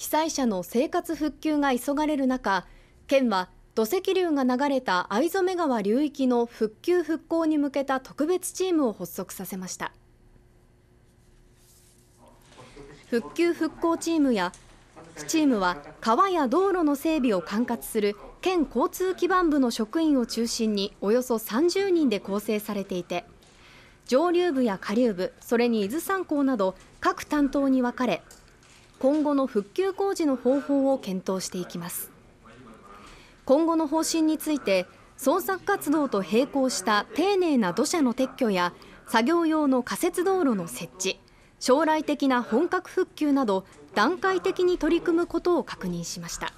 被災者の生活復旧が急がれる中県は土石流が流れた藍染川流域の復旧復興に向けた特別チームを発足させました復旧復興チームやチームは川や道路の整備を管轄する県交通基盤部の職員を中心におよそ30人で構成されていて上流部や下流部それに伊豆山港など各担当に分かれ今後の復旧工事の方法を検討していきます今後の方針について捜索活動と並行した丁寧な土砂の撤去や作業用の仮設道路の設置将来的な本格復旧など段階的に取り組むことを確認しました。